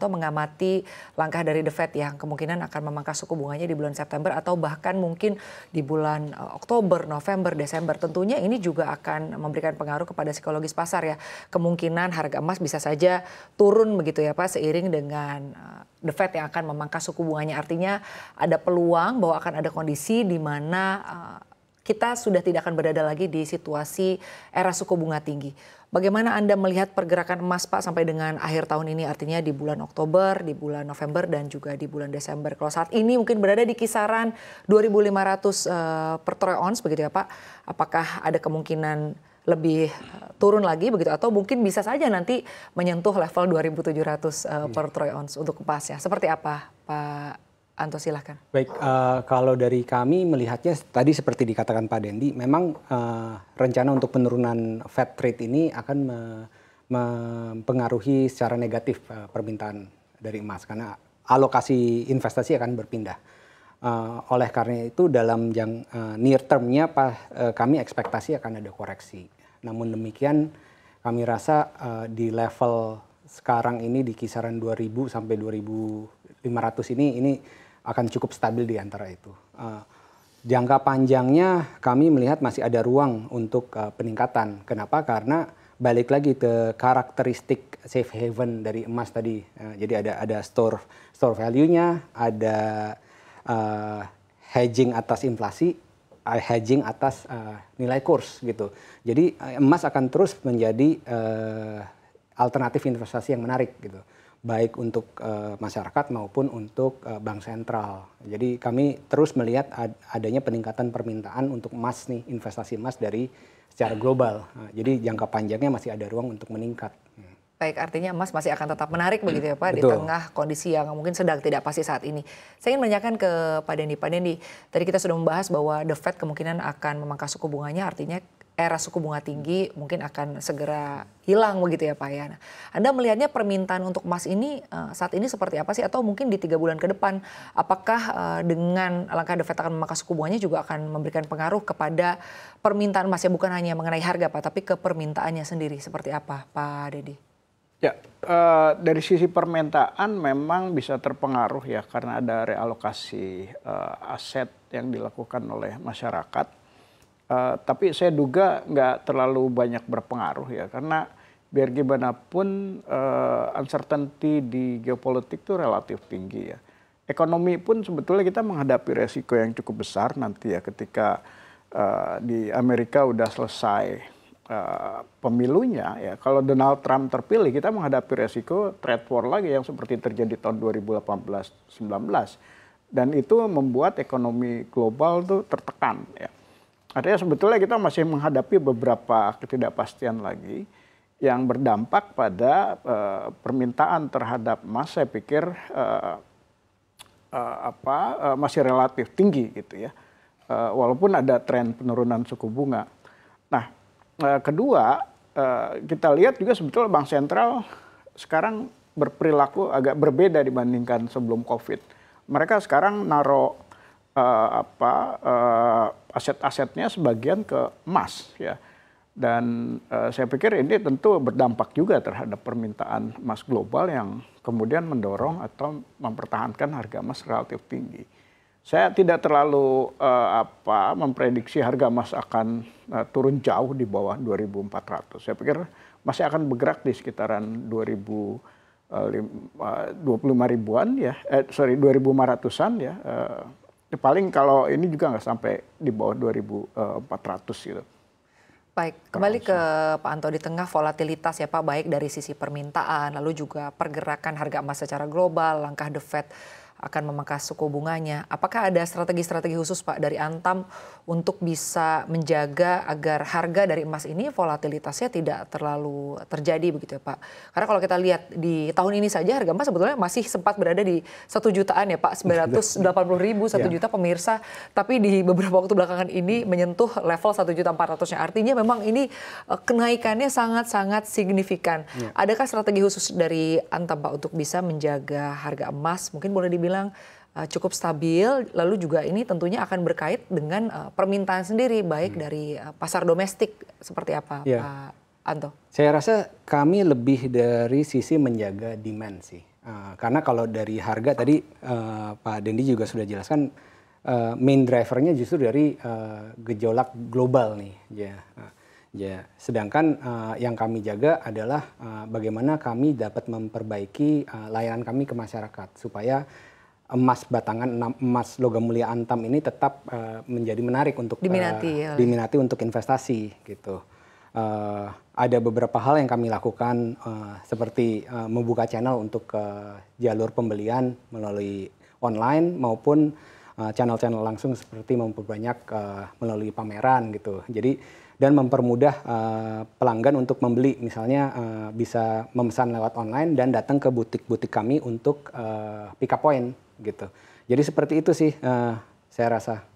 Wiranto mengamati langkah dari The Fed yang kemungkinan akan memangkas suku bunganya di bulan September atau bahkan mungkin di bulan eh, Oktober, November, Desember. Tentunya ini juga akan memberikan pengaruh kepada psikologis pasar ya. Kemungkinan harga emas bisa saja turun begitu ya Pak seiring dengan eh, The Fed yang akan memangkas suku bunganya. Artinya ada peluang bahwa akan ada kondisi di mana uh, kita sudah tidak akan berada lagi di situasi era suku bunga tinggi. Bagaimana Anda melihat pergerakan emas Pak sampai dengan akhir tahun ini artinya di bulan Oktober, di bulan November dan juga di bulan Desember. Kalau saat ini mungkin berada di kisaran 2.500 uh, eh, per troy ounce begitu ya Pak. Apakah ada kemungkinan lebih eh, turun lagi begitu atau mungkin bisa saja nanti menyentuh level 2.700 uh, eh, per iya. troy ounce untuk emas ya. Seperti apa Pak Anto silahkan. Baik, uh, kalau dari kami melihatnya tadi seperti dikatakan Pak Dendi, memang uh, rencana untuk penurunan Fed rate ini akan me mempengaruhi secara negatif uh, permintaan dari emas karena alokasi investasi akan berpindah. Uh, oleh karena itu dalam jang, uh, near termnya Pak uh, kami ekspektasi akan ada koreksi. Namun demikian kami rasa uh, di level sekarang ini di kisaran 2000 sampai 2500 ini ini akan cukup stabil di antara itu. Uh, jangka panjangnya kami melihat masih ada ruang untuk uh, peningkatan. Kenapa? Karena balik lagi ke karakteristik safe haven dari emas tadi. Uh, jadi ada ada store store value-nya, ada uh, hedging atas inflasi, uh, hedging atas uh, nilai kurs gitu. Jadi uh, emas akan terus menjadi uh, alternatif investasi yang menarik gitu baik untuk eh, masyarakat maupun untuk eh, bank sentral. Jadi kami terus melihat adanya peningkatan permintaan untuk emas nih, investasi emas dari secara global. Nah, jadi jangka panjangnya masih ada ruang untuk meningkat. Baik, artinya emas masih akan tetap menarik begitu ya Pak Betul. di tengah kondisi yang mungkin sedang tidak pasti saat ini. Saya ingin menanyakan ke Pak Dendi. Pak Dendi, tadi kita sudah membahas bahwa The Fed kemungkinan akan memangkas suku bunganya artinya era suku bunga tinggi mungkin akan segera hilang begitu ya Pak ya. Nah, Anda melihatnya permintaan untuk emas ini uh, saat ini seperti apa sih atau mungkin di tiga bulan ke depan apakah uh, dengan langkah The Fed akan memangkas suku bunganya juga akan memberikan pengaruh kepada permintaan emas ya bukan hanya mengenai harga Pak tapi ke permintaannya sendiri seperti apa Pak Dedi? Ya, uh, dari sisi permintaan memang bisa terpengaruh ya karena ada realokasi uh, aset yang dilakukan oleh masyarakat Uh, tapi saya duga nggak terlalu banyak berpengaruh ya karena biar gimana pun uh, uncertainty di geopolitik itu relatif tinggi ya. Ekonomi pun sebetulnya kita menghadapi resiko yang cukup besar nanti ya ketika uh, di Amerika udah selesai uh, pemilunya ya. Kalau Donald Trump terpilih kita menghadapi resiko trade war lagi yang seperti terjadi tahun 2018-19 dan itu membuat ekonomi global tuh tertekan ya Artinya sebetulnya kita masih menghadapi beberapa ketidakpastian lagi yang berdampak pada uh, permintaan terhadap emas saya pikir uh, uh, apa uh, masih relatif tinggi gitu ya. Uh, walaupun ada tren penurunan suku bunga. Nah, uh, kedua uh, kita lihat juga sebetulnya bank sentral sekarang berperilaku agak berbeda dibandingkan sebelum Covid. Mereka sekarang naruh uh, apa uh, aset-asetnya sebagian ke emas ya dan uh, saya pikir ini tentu berdampak juga terhadap permintaan emas global yang kemudian mendorong atau mempertahankan harga emas relatif tinggi. Saya tidak terlalu uh, apa memprediksi harga emas akan uh, turun jauh di bawah 2.400. Saya pikir masih akan bergerak di sekitaran 2000 25 ribuan ya, eh, sorry 2.500an ya, eh, Ya, paling kalau ini juga nggak sampai di bawah 2.400 eh, gitu. Baik, kembali ke Pak Anto di tengah volatilitas ya Pak, baik dari sisi permintaan, lalu juga pergerakan harga emas secara global, langkah The Fed akan memangkas suku bunganya. Apakah ada strategi-strategi khusus Pak dari Antam untuk bisa menjaga agar harga dari emas ini volatilitasnya tidak terlalu terjadi begitu ya Pak? Karena kalau kita lihat di tahun ini saja harga emas sebetulnya masih sempat berada di satu jutaan ya Pak, 980 ribu, satu iya. juta pemirsa. Tapi di beberapa waktu belakangan ini menyentuh level satu juta 400 nya Artinya memang ini eh, kenaikannya sangat-sangat signifikan. Iya. Adakah strategi khusus dari Antam Pak untuk bisa menjaga harga emas? Mungkin boleh dibilang bilang uh, cukup stabil. Lalu juga ini tentunya akan berkait dengan uh, permintaan sendiri, baik hmm. dari uh, pasar domestik seperti apa, ya. Pak Anto? Saya rasa kami lebih dari sisi menjaga demand sih, uh, karena kalau dari harga tadi uh, Pak Dendi juga sudah jelaskan. Uh, main drivernya justru dari uh, gejolak global nih, ya. Yeah. Uh, Ya, sedangkan uh, yang kami jaga adalah uh, bagaimana kami dapat memperbaiki uh, layanan kami ke masyarakat supaya emas batangan emas logam mulia antam ini tetap uh, menjadi menarik untuk eh, diminati, uh, ya. diminati untuk investasi gitu. Uh, ada beberapa hal yang kami lakukan uh, seperti uh, membuka channel untuk uh, jalur pembelian melalui online maupun channel channel-channel langsung seperti memperbanyak uh, melalui pameran gitu. Jadi dan mempermudah uh, pelanggan untuk membeli misalnya uh, bisa memesan lewat online dan datang ke butik-butik kami untuk uh, pick up point gitu. Jadi seperti itu sih uh, saya rasa.